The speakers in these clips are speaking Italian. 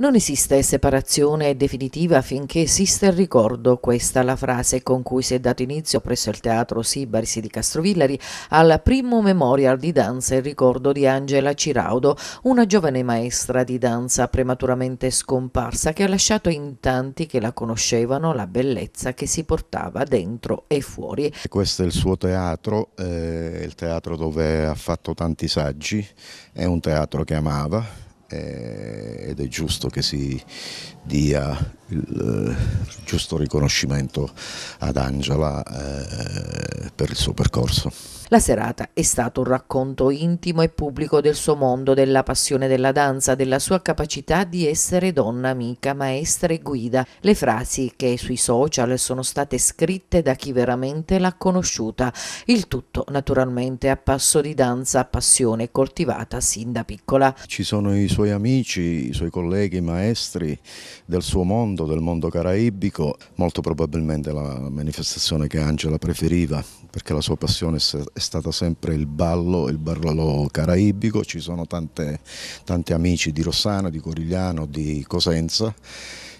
Non esiste separazione definitiva finché esiste il ricordo, questa è la frase con cui si è dato inizio presso il Teatro Sibarisi di Castrovillari al primo memorial di danza e ricordo di Angela Ciraudo, una giovane maestra di danza prematuramente scomparsa che ha lasciato in tanti che la conoscevano la bellezza che si portava dentro e fuori. Questo è il suo teatro, eh, il teatro dove ha fatto tanti saggi, è un teatro che amava eh, ed è giusto che si dia il eh, giusto riconoscimento ad Angela eh, per il suo percorso. La serata è stato un racconto intimo e pubblico del suo mondo, della passione della danza, della sua capacità di essere donna amica, maestra e guida. Le frasi che sui social sono state scritte da chi veramente l'ha conosciuta. Il tutto naturalmente a passo di danza, passione coltivata sin da piccola. Ci sono i suoi amici, i suoi colleghi, maestri del suo mondo, del mondo caraibico, molto probabilmente la manifestazione che Angela preferiva perché la sua passione è è stato sempre il ballo, il barolo caraibico, ci sono tante, tanti amici di Rossano, di Corigliano, di Cosenza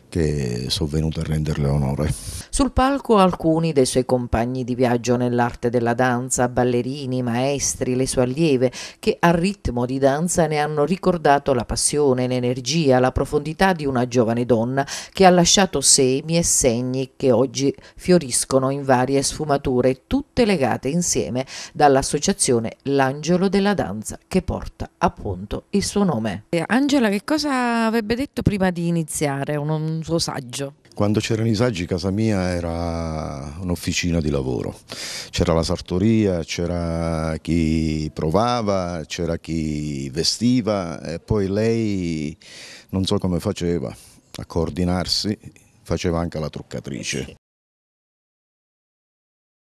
che sono venuto a renderle onore. Sul palco alcuni dei suoi compagni di viaggio nell'arte della danza, ballerini, maestri, le sue allieve, che al ritmo di danza ne hanno ricordato la passione, l'energia, la profondità di una giovane donna che ha lasciato semi e segni che oggi fioriscono in varie sfumature, tutte legate insieme dall'associazione L'Angelo della Danza, che porta appunto il suo nome. Eh, Angela, che cosa avrebbe detto prima di iniziare? Un suo saggio? Quando c'erano i saggi casa mia era un'officina di lavoro, c'era la sartoria, c'era chi provava, c'era chi vestiva e poi lei non so come faceva a coordinarsi, faceva anche la truccatrice.